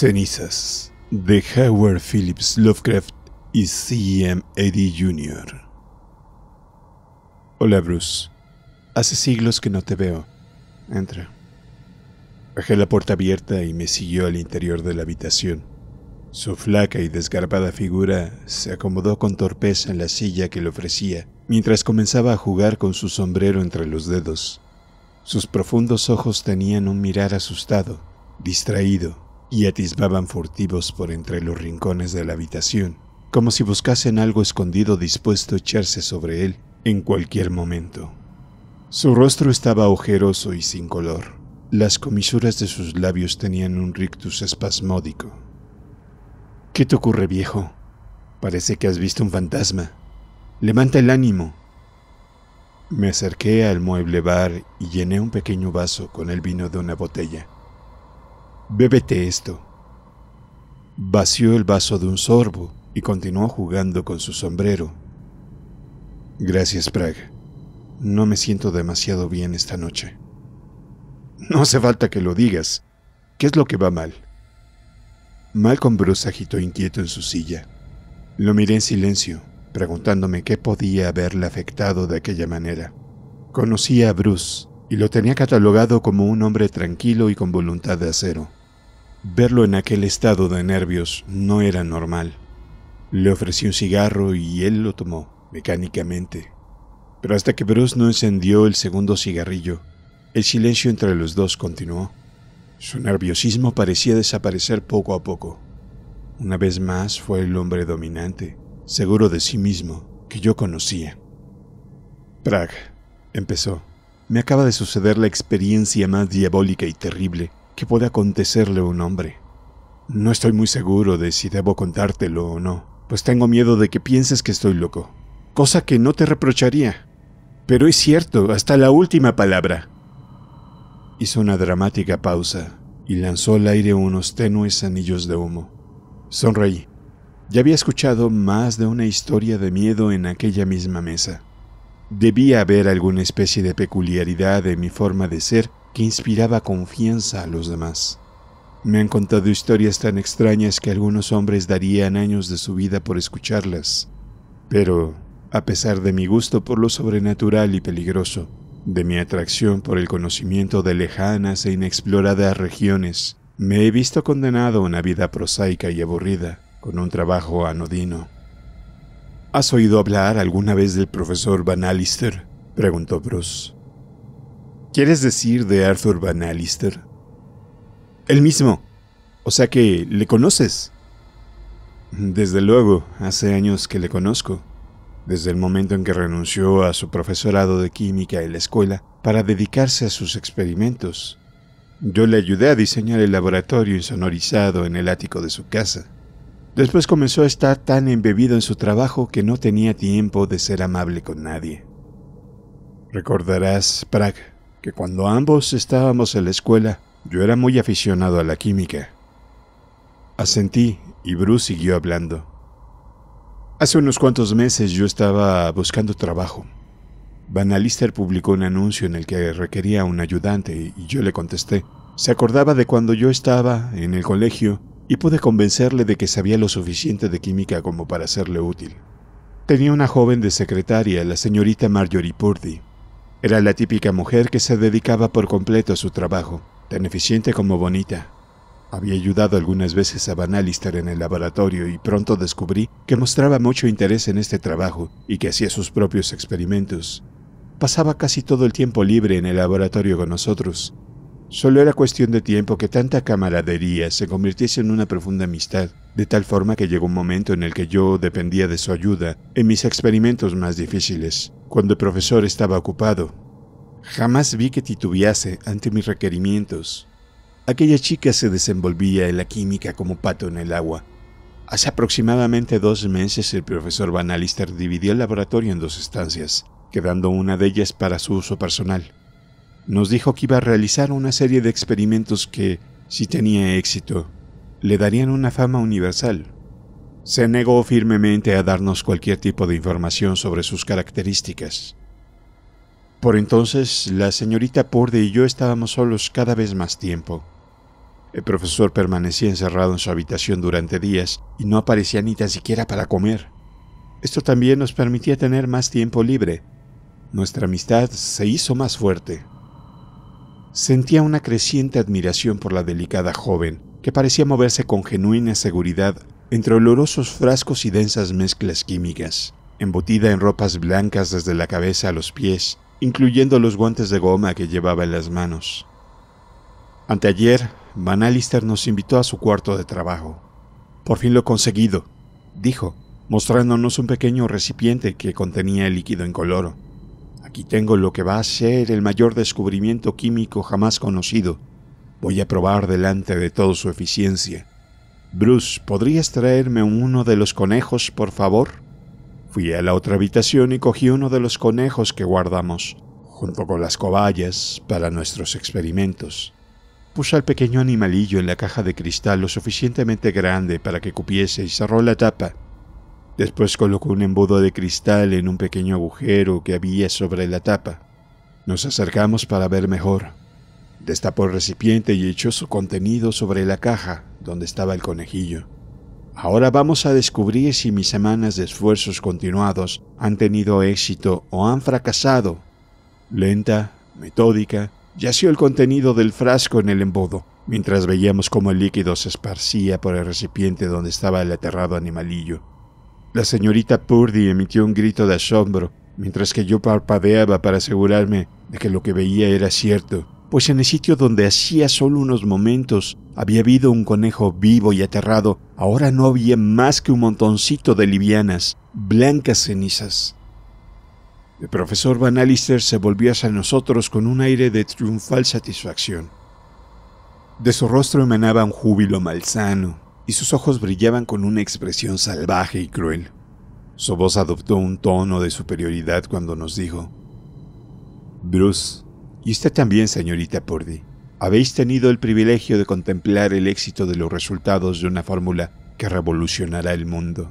Cenizas de Howard Phillips Lovecraft y C.M. Eddy Jr. Hola Bruce, hace siglos que no te veo. Entra. Bajé la puerta abierta y me siguió al interior de la habitación. Su flaca y desgarbada figura se acomodó con torpeza en la silla que le ofrecía, mientras comenzaba a jugar con su sombrero entre los dedos. Sus profundos ojos tenían un mirar asustado, distraído, y atisbaban furtivos por entre los rincones de la habitación, como si buscasen algo escondido dispuesto a echarse sobre él en cualquier momento. Su rostro estaba ojeroso y sin color. Las comisuras de sus labios tenían un rictus espasmódico. ¿Qué te ocurre, viejo? Parece que has visto un fantasma. Levanta el ánimo. Me acerqué al mueble bar y llené un pequeño vaso con el vino de una botella. Bébete esto. Vació el vaso de un sorbo y continuó jugando con su sombrero. Gracias, Prague. No me siento demasiado bien esta noche. No hace falta que lo digas. ¿Qué es lo que va mal? Malcolm Bruce agitó inquieto en su silla. Lo miré en silencio, preguntándome qué podía haberle afectado de aquella manera. Conocía a Bruce y lo tenía catalogado como un hombre tranquilo y con voluntad de acero. Verlo en aquel estado de nervios no era normal. Le ofrecí un cigarro y él lo tomó, mecánicamente. Pero hasta que Bruce no encendió el segundo cigarrillo, el silencio entre los dos continuó. Su nerviosismo parecía desaparecer poco a poco. Una vez más fue el hombre dominante, seguro de sí mismo, que yo conocía. Prag empezó. Me acaba de suceder la experiencia más diabólica y terrible puede acontecerle a un hombre. No estoy muy seguro de si debo contártelo o no, pues tengo miedo de que pienses que estoy loco, cosa que no te reprocharía. Pero es cierto, hasta la última palabra. Hizo una dramática pausa y lanzó al aire unos tenues anillos de humo. Sonreí. Ya había escuchado más de una historia de miedo en aquella misma mesa. Debía haber alguna especie de peculiaridad en mi forma de ser que inspiraba confianza a los demás. Me han contado historias tan extrañas que algunos hombres darían años de su vida por escucharlas, pero, a pesar de mi gusto por lo sobrenatural y peligroso, de mi atracción por el conocimiento de lejanas e inexploradas regiones, me he visto condenado a una vida prosaica y aburrida, con un trabajo anodino. ¿Has oído hablar alguna vez del profesor Van Alister? preguntó Bruce. ¿Quieres decir de Arthur Van Alister? El mismo. O sea que le conoces. Desde luego, hace años que le conozco. Desde el momento en que renunció a su profesorado de química en la escuela para dedicarse a sus experimentos. Yo le ayudé a diseñar el laboratorio insonorizado en el ático de su casa. Después comenzó a estar tan embebido en su trabajo que no tenía tiempo de ser amable con nadie. Recordarás, Prague, que cuando ambos estábamos en la escuela, yo era muy aficionado a la química. Asentí y Bruce siguió hablando. Hace unos cuantos meses yo estaba buscando trabajo. Van Alister publicó un anuncio en el que requería un ayudante y yo le contesté. Se acordaba de cuando yo estaba en el colegio y pude convencerle de que sabía lo suficiente de química como para serle útil. Tenía una joven de secretaria, la señorita Marjorie Purdy, era la típica mujer que se dedicaba por completo a su trabajo, tan eficiente como bonita. Había ayudado algunas veces a Van Alister en el laboratorio y pronto descubrí que mostraba mucho interés en este trabajo y que hacía sus propios experimentos. Pasaba casi todo el tiempo libre en el laboratorio con nosotros. Solo era cuestión de tiempo que tanta camaradería se convirtiese en una profunda amistad, de tal forma que llegó un momento en el que yo dependía de su ayuda en mis experimentos más difíciles cuando el profesor estaba ocupado. Jamás vi que titubease ante mis requerimientos. Aquella chica se desenvolvía en la química como pato en el agua. Hace aproximadamente dos meses el profesor Van Alister dividió el laboratorio en dos estancias, quedando una de ellas para su uso personal. Nos dijo que iba a realizar una serie de experimentos que, si tenía éxito, le darían una fama universal. Se negó firmemente a darnos cualquier tipo de información sobre sus características. Por entonces, la señorita Purde y yo estábamos solos cada vez más tiempo. El profesor permanecía encerrado en su habitación durante días y no aparecía ni tan siquiera para comer. Esto también nos permitía tener más tiempo libre. Nuestra amistad se hizo más fuerte. Sentía una creciente admiración por la delicada joven, que parecía moverse con genuina seguridad entre olorosos frascos y densas mezclas químicas, embutida en ropas blancas desde la cabeza a los pies, incluyendo los guantes de goma que llevaba en las manos. Anteayer, Van Alister nos invitó a su cuarto de trabajo. Por fin lo he conseguido, dijo, mostrándonos un pequeño recipiente que contenía el líquido incoloro. Aquí tengo lo que va a ser el mayor descubrimiento químico jamás conocido. Voy a probar delante de todo su eficiencia. Bruce, ¿podrías traerme uno de los conejos, por favor? Fui a la otra habitación y cogí uno de los conejos que guardamos, junto con las cobayas, para nuestros experimentos. Puse al pequeño animalillo en la caja de cristal lo suficientemente grande para que cupiese y cerró la tapa. Después colocó un embudo de cristal en un pequeño agujero que había sobre la tapa. Nos acercamos para ver mejor. Destapó el recipiente y echó su contenido sobre la caja donde estaba el conejillo. Ahora vamos a descubrir si mis semanas de esfuerzos continuados han tenido éxito o han fracasado. Lenta, metódica, yació el contenido del frasco en el embudo, mientras veíamos cómo el líquido se esparcía por el recipiente donde estaba el aterrado animalillo. La señorita Purdy emitió un grito de asombro, mientras que yo parpadeaba para asegurarme de que lo que veía era cierto pues en el sitio donde hacía solo unos momentos había habido un conejo vivo y aterrado, ahora no había más que un montoncito de livianas, blancas cenizas. El profesor Van Alister se volvió hacia nosotros con un aire de triunfal satisfacción. De su rostro emanaba un júbilo malsano, y sus ojos brillaban con una expresión salvaje y cruel. Su voz adoptó un tono de superioridad cuando nos dijo, Bruce, y usted también, señorita Purdy. Habéis tenido el privilegio de contemplar el éxito de los resultados de una fórmula que revolucionará el mundo.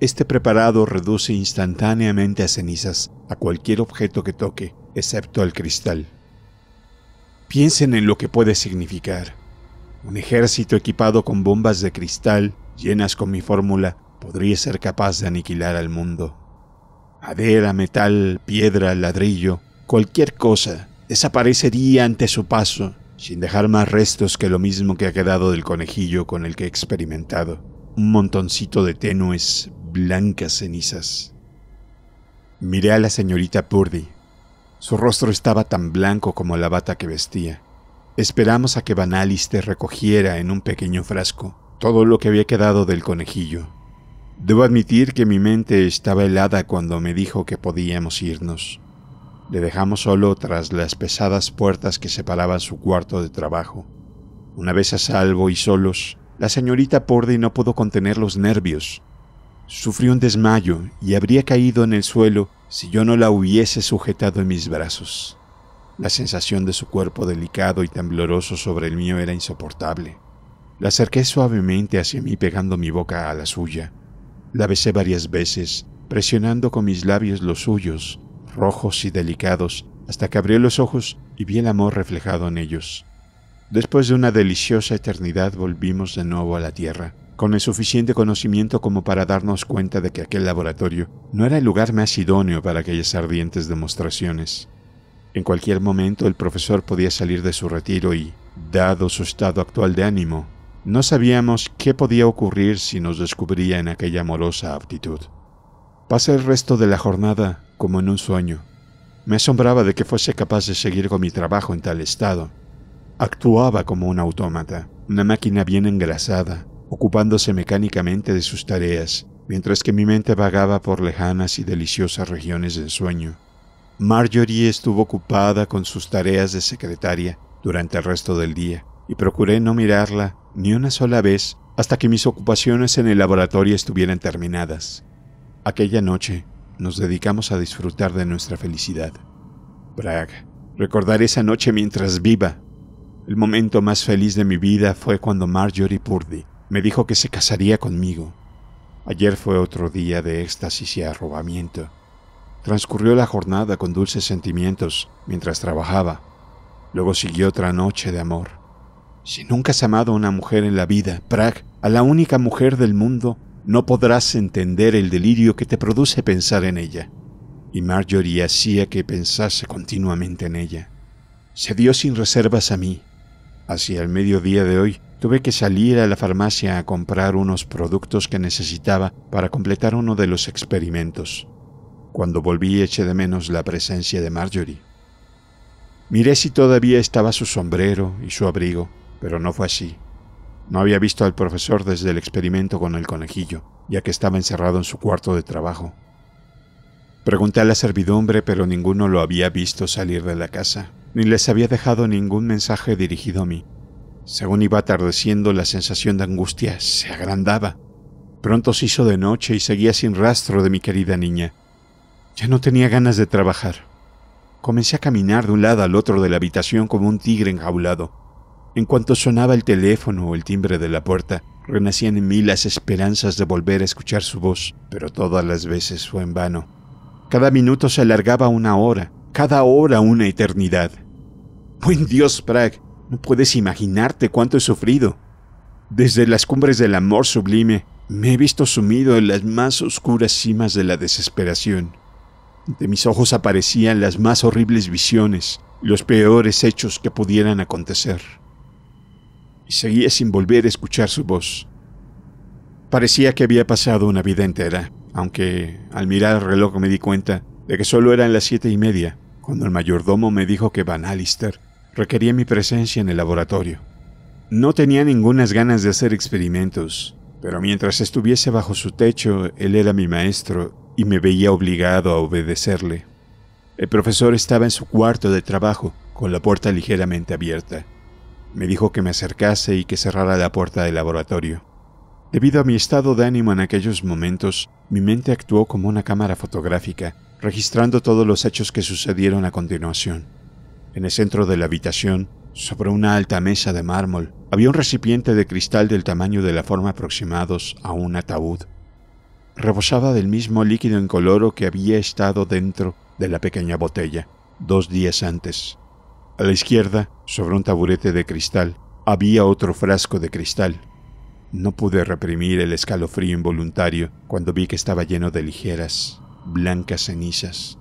Este preparado reduce instantáneamente a cenizas a cualquier objeto que toque, excepto al cristal. Piensen en lo que puede significar. Un ejército equipado con bombas de cristal llenas con mi fórmula podría ser capaz de aniquilar al mundo. Madera, metal, piedra, ladrillo, Cualquier cosa desaparecería ante su paso, sin dejar más restos que lo mismo que ha quedado del conejillo con el que he experimentado, un montoncito de tenues, blancas cenizas. Miré a la señorita Purdy. Su rostro estaba tan blanco como la bata que vestía. Esperamos a que Van te recogiera en un pequeño frasco todo lo que había quedado del conejillo. Debo admitir que mi mente estaba helada cuando me dijo que podíamos irnos. Le dejamos solo tras las pesadas puertas que separaban su cuarto de trabajo. Una vez a salvo y solos, la señorita Pordy no pudo contener los nervios. Sufrió un desmayo y habría caído en el suelo si yo no la hubiese sujetado en mis brazos. La sensación de su cuerpo delicado y tembloroso sobre el mío era insoportable. La acerqué suavemente hacia mí pegando mi boca a la suya. La besé varias veces, presionando con mis labios los suyos, rojos y delicados, hasta que abrió los ojos y vi el amor reflejado en ellos. Después de una deliciosa eternidad volvimos de nuevo a la Tierra, con el suficiente conocimiento como para darnos cuenta de que aquel laboratorio no era el lugar más idóneo para aquellas ardientes demostraciones. En cualquier momento el profesor podía salir de su retiro y, dado su estado actual de ánimo, no sabíamos qué podía ocurrir si nos descubría en aquella amorosa aptitud. Pasé el resto de la jornada como en un sueño. Me asombraba de que fuese capaz de seguir con mi trabajo en tal estado. Actuaba como un autómata, una máquina bien engrasada, ocupándose mecánicamente de sus tareas, mientras que mi mente vagaba por lejanas y deliciosas regiones del sueño. Marjorie estuvo ocupada con sus tareas de secretaria durante el resto del día, y procuré no mirarla ni una sola vez hasta que mis ocupaciones en el laboratorio estuvieran terminadas. Aquella noche nos dedicamos a disfrutar de nuestra felicidad. Prag, Recordar esa noche mientras viva. El momento más feliz de mi vida fue cuando Marjorie Purdy me dijo que se casaría conmigo. Ayer fue otro día de éxtasis y arrobamiento. Transcurrió la jornada con dulces sentimientos mientras trabajaba. Luego siguió otra noche de amor. Si nunca has amado a una mujer en la vida, Prag, a la única mujer del mundo, no podrás entender el delirio que te produce pensar en ella. Y Marjorie hacía que pensase continuamente en ella. Se dio sin reservas a mí. Hacia el mediodía de hoy tuve que salir a la farmacia a comprar unos productos que necesitaba para completar uno de los experimentos. Cuando volví eché de menos la presencia de Marjorie. Miré si todavía estaba su sombrero y su abrigo, pero no fue así. No había visto al profesor desde el experimento con el conejillo, ya que estaba encerrado en su cuarto de trabajo. Pregunté a la servidumbre, pero ninguno lo había visto salir de la casa, ni les había dejado ningún mensaje dirigido a mí. Según iba atardeciendo, la sensación de angustia se agrandaba. Pronto se hizo de noche y seguía sin rastro de mi querida niña. Ya no tenía ganas de trabajar. Comencé a caminar de un lado al otro de la habitación como un tigre enjaulado. En cuanto sonaba el teléfono o el timbre de la puerta, renacían en mí las esperanzas de volver a escuchar su voz, pero todas las veces fue en vano. Cada minuto se alargaba una hora, cada hora una eternidad. Buen Dios, Prag, no puedes imaginarte cuánto he sufrido. Desde las cumbres del amor sublime, me he visto sumido en las más oscuras cimas de la desesperación. De mis ojos aparecían las más horribles visiones, los peores hechos que pudieran acontecer y seguía sin volver a escuchar su voz. Parecía que había pasado una vida entera, aunque al mirar el reloj me di cuenta de que solo eran las siete y media, cuando el mayordomo me dijo que Van Alister requería mi presencia en el laboratorio. No tenía ningunas ganas de hacer experimentos, pero mientras estuviese bajo su techo, él era mi maestro y me veía obligado a obedecerle. El profesor estaba en su cuarto de trabajo, con la puerta ligeramente abierta. Me dijo que me acercase y que cerrara la puerta del laboratorio. Debido a mi estado de ánimo en aquellos momentos, mi mente actuó como una cámara fotográfica, registrando todos los hechos que sucedieron a continuación. En el centro de la habitación, sobre una alta mesa de mármol, había un recipiente de cristal del tamaño de la forma aproximados a un ataúd. Rebosaba del mismo líquido incoloro que había estado dentro de la pequeña botella dos días antes. A la izquierda, sobre un taburete de cristal, había otro frasco de cristal. No pude reprimir el escalofrío involuntario cuando vi que estaba lleno de ligeras, blancas cenizas.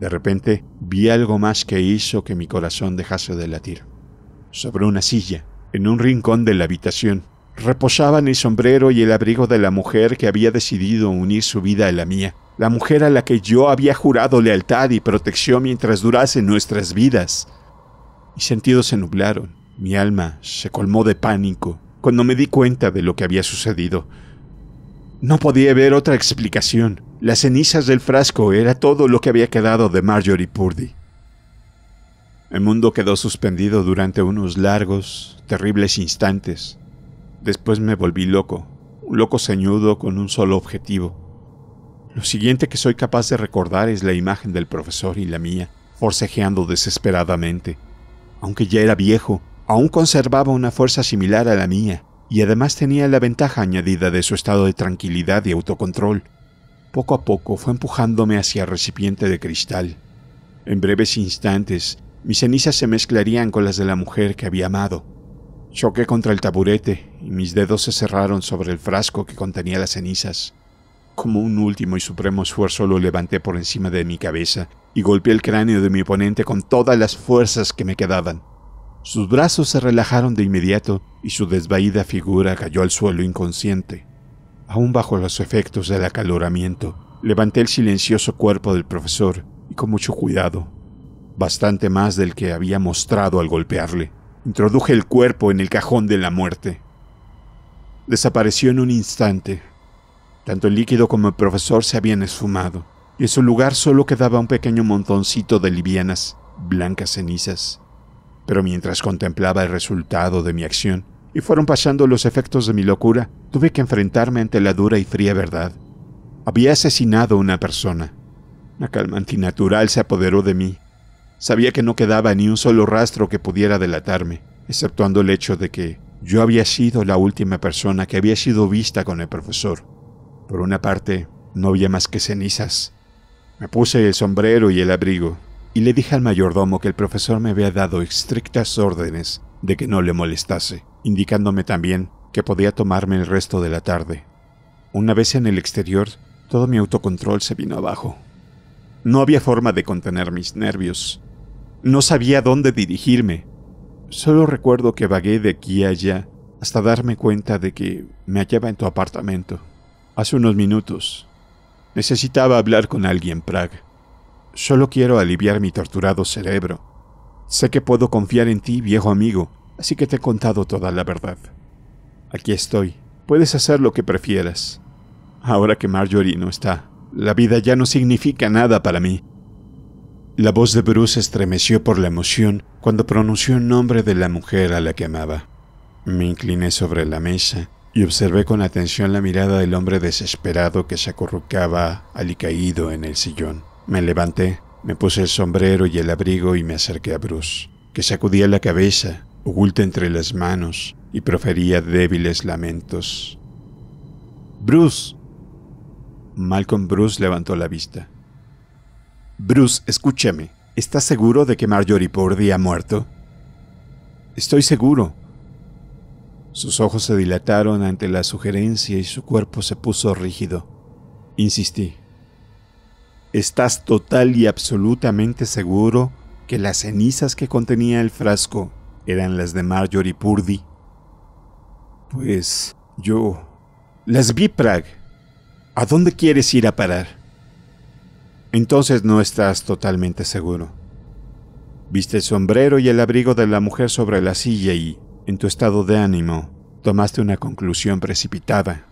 De repente vi algo más que hizo que mi corazón dejase de latir. Sobre una silla, en un rincón de la habitación, reposaban el sombrero y el abrigo de la mujer que había decidido unir su vida a la mía, la mujer a la que yo había jurado lealtad y protección mientras durasen nuestras vidas. Mis sentidos se nublaron, mi alma se colmó de pánico cuando me di cuenta de lo que había sucedido. No podía ver otra explicación. Las cenizas del frasco era todo lo que había quedado de Marjorie Purdy. El mundo quedó suspendido durante unos largos, terribles instantes. Después me volví loco, un loco ceñudo con un solo objetivo. Lo siguiente que soy capaz de recordar es la imagen del profesor y la mía, forcejeando desesperadamente. Aunque ya era viejo, aún conservaba una fuerza similar a la mía, y además tenía la ventaja añadida de su estado de tranquilidad y autocontrol. Poco a poco fue empujándome hacia el recipiente de cristal. En breves instantes, mis cenizas se mezclarían con las de la mujer que había amado. Choqué contra el taburete y mis dedos se cerraron sobre el frasco que contenía las cenizas. Como un último y supremo esfuerzo lo levanté por encima de mi cabeza y golpeé el cráneo de mi oponente con todas las fuerzas que me quedaban. Sus brazos se relajaron de inmediato y su desvaída figura cayó al suelo inconsciente. Aún bajo los efectos del acaloramiento, levanté el silencioso cuerpo del profesor y con mucho cuidado, bastante más del que había mostrado al golpearle, introduje el cuerpo en el cajón de la muerte. Desapareció en un instante. Tanto el líquido como el profesor se habían esfumado y en su lugar solo quedaba un pequeño montoncito de livianas, blancas cenizas. Pero mientras contemplaba el resultado de mi acción, y fueron pasando los efectos de mi locura, tuve que enfrentarme ante la dura y fría verdad. Había asesinado a una persona. La calma antinatural se apoderó de mí. Sabía que no quedaba ni un solo rastro que pudiera delatarme, exceptuando el hecho de que yo había sido la última persona que había sido vista con el profesor. Por una parte, no había más que cenizas, me puse el sombrero y el abrigo, y le dije al mayordomo que el profesor me había dado estrictas órdenes de que no le molestase, indicándome también que podía tomarme el resto de la tarde. Una vez en el exterior, todo mi autocontrol se vino abajo. No había forma de contener mis nervios. No sabía dónde dirigirme. Solo recuerdo que vagué de aquí a allá hasta darme cuenta de que me hallaba en tu apartamento. Hace unos minutos, Necesitaba hablar con alguien, Prague. Solo quiero aliviar mi torturado cerebro. Sé que puedo confiar en ti, viejo amigo, así que te he contado toda la verdad. Aquí estoy. Puedes hacer lo que prefieras. Ahora que Marjorie no está, la vida ya no significa nada para mí. La voz de Bruce estremeció por la emoción cuando pronunció el nombre de la mujer a la que amaba. Me incliné sobre la mesa y observé con atención la mirada del hombre desesperado que se acurrucaba caído en el sillón. Me levanté, me puse el sombrero y el abrigo y me acerqué a Bruce, que sacudía la cabeza, oculta entre las manos, y profería débiles lamentos. Bruce. Malcolm Bruce levantó la vista. Bruce, escúchame. ¿Estás seguro de que Marjorie Pordy ha muerto? Estoy seguro, sus ojos se dilataron ante la sugerencia y su cuerpo se puso rígido. Insistí. ¿Estás total y absolutamente seguro que las cenizas que contenía el frasco eran las de Marjorie Purdy? Pues yo... Las vi, Prag. ¿A dónde quieres ir a parar? Entonces no estás totalmente seguro. Viste el sombrero y el abrigo de la mujer sobre la silla y en tu estado de ánimo, tomaste una conclusión precipitada.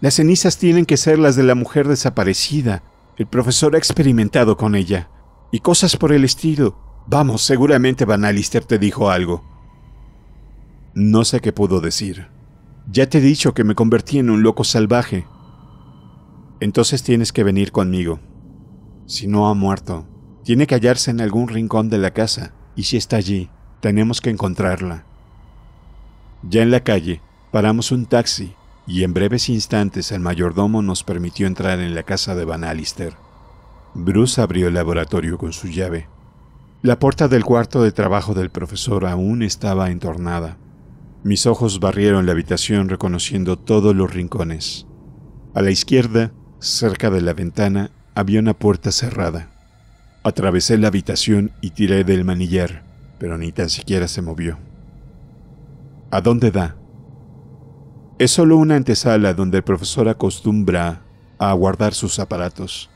Las cenizas tienen que ser las de la mujer desaparecida. El profesor ha experimentado con ella. Y cosas por el estilo. Vamos, seguramente Van Alister te dijo algo. No sé qué pudo decir. Ya te he dicho que me convertí en un loco salvaje. Entonces tienes que venir conmigo. Si no ha muerto, tiene que hallarse en algún rincón de la casa, y si está allí, tenemos que encontrarla. Ya en la calle, paramos un taxi y en breves instantes el mayordomo nos permitió entrar en la casa de Van Alister. Bruce abrió el laboratorio con su llave. La puerta del cuarto de trabajo del profesor aún estaba entornada. Mis ojos barrieron la habitación reconociendo todos los rincones. A la izquierda, cerca de la ventana, había una puerta cerrada. Atravesé la habitación y tiré del manillar pero ni tan siquiera se movió. ¿A dónde da? Es solo una antesala donde el profesor acostumbra a guardar sus aparatos.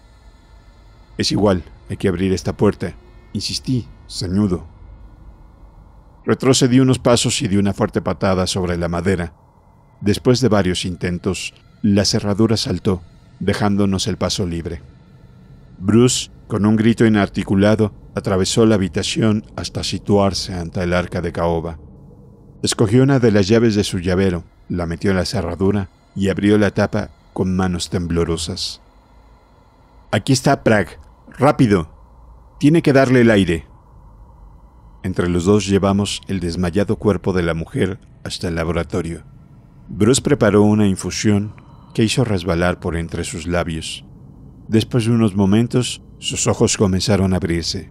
Es igual, hay que abrir esta puerta, insistí, ceñudo. Retrocedí unos pasos y di una fuerte patada sobre la madera. Después de varios intentos, la cerradura saltó, dejándonos el paso libre. Bruce, con un grito inarticulado, atravesó la habitación hasta situarse ante el arca de caoba. Escogió una de las llaves de su llavero, la metió en la cerradura y abrió la tapa con manos temblorosas. Aquí está Prag. Rápido. Tiene que darle el aire. Entre los dos llevamos el desmayado cuerpo de la mujer hasta el laboratorio. Bruce preparó una infusión que hizo resbalar por entre sus labios. Después de unos momentos, sus ojos comenzaron a abrirse.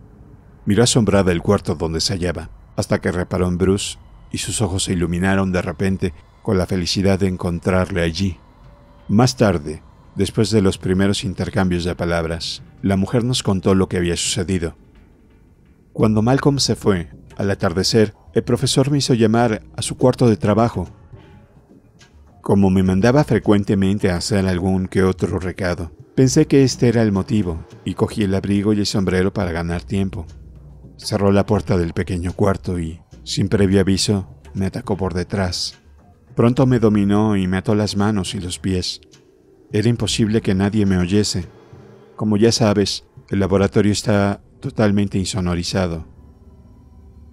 Miró asombrada el cuarto donde se hallaba, hasta que reparó en Bruce y sus ojos se iluminaron de repente con la felicidad de encontrarle allí. Más tarde, después de los primeros intercambios de palabras, la mujer nos contó lo que había sucedido. Cuando Malcolm se fue, al atardecer, el profesor me hizo llamar a su cuarto de trabajo. Como me mandaba frecuentemente a hacer algún que otro recado, pensé que este era el motivo y cogí el abrigo y el sombrero para ganar tiempo cerró la puerta del pequeño cuarto y, sin previo aviso, me atacó por detrás. Pronto me dominó y me ató las manos y los pies. Era imposible que nadie me oyese. Como ya sabes, el laboratorio está totalmente insonorizado.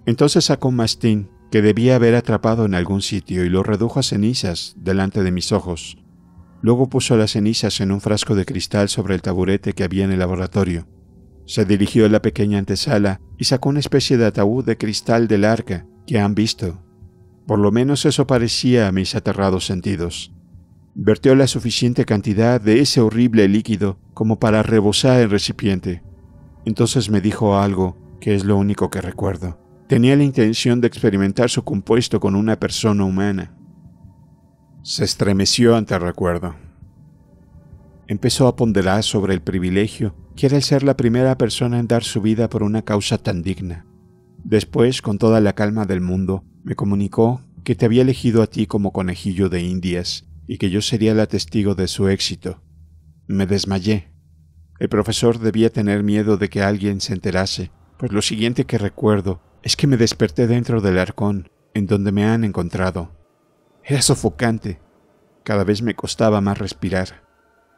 Entonces sacó un mastín que debía haber atrapado en algún sitio y lo redujo a cenizas delante de mis ojos. Luego puso las cenizas en un frasco de cristal sobre el taburete que había en el laboratorio. Se dirigió a la pequeña antesala y sacó una especie de ataúd de cristal del arca que han visto. Por lo menos eso parecía a mis aterrados sentidos. Vertió la suficiente cantidad de ese horrible líquido como para rebosar el recipiente. Entonces me dijo algo que es lo único que recuerdo. Tenía la intención de experimentar su compuesto con una persona humana. Se estremeció ante el recuerdo empezó a ponderar sobre el privilegio que era el ser la primera persona en dar su vida por una causa tan digna. Después, con toda la calma del mundo, me comunicó que te había elegido a ti como conejillo de indias y que yo sería la testigo de su éxito. Me desmayé. El profesor debía tener miedo de que alguien se enterase, pues lo siguiente que recuerdo es que me desperté dentro del arcón, en donde me han encontrado. Era sofocante. Cada vez me costaba más respirar.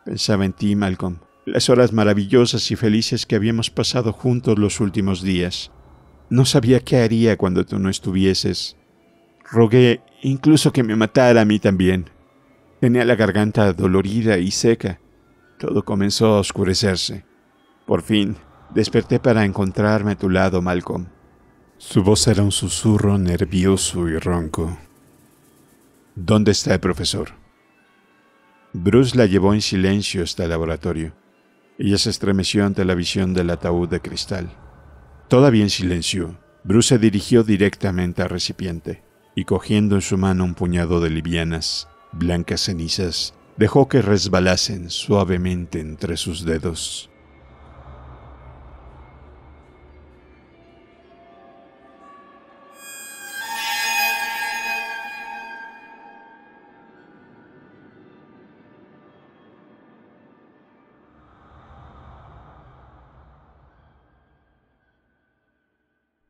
Pensaba en ti, Malcolm. Las horas maravillosas y felices que habíamos pasado juntos los últimos días. No sabía qué haría cuando tú no estuvieses. Rogué incluso que me matara a mí también. Tenía la garganta dolorida y seca. Todo comenzó a oscurecerse. Por fin, desperté para encontrarme a tu lado, Malcolm. Su voz era un susurro nervioso y ronco. ¿Dónde está el profesor? Bruce la llevó en silencio hasta el laboratorio. Ella se estremeció ante la visión del ataúd de cristal. Todavía en silencio, Bruce se dirigió directamente al recipiente y cogiendo en su mano un puñado de livianas, blancas cenizas, dejó que resbalasen suavemente entre sus dedos.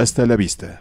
Hasta la vista.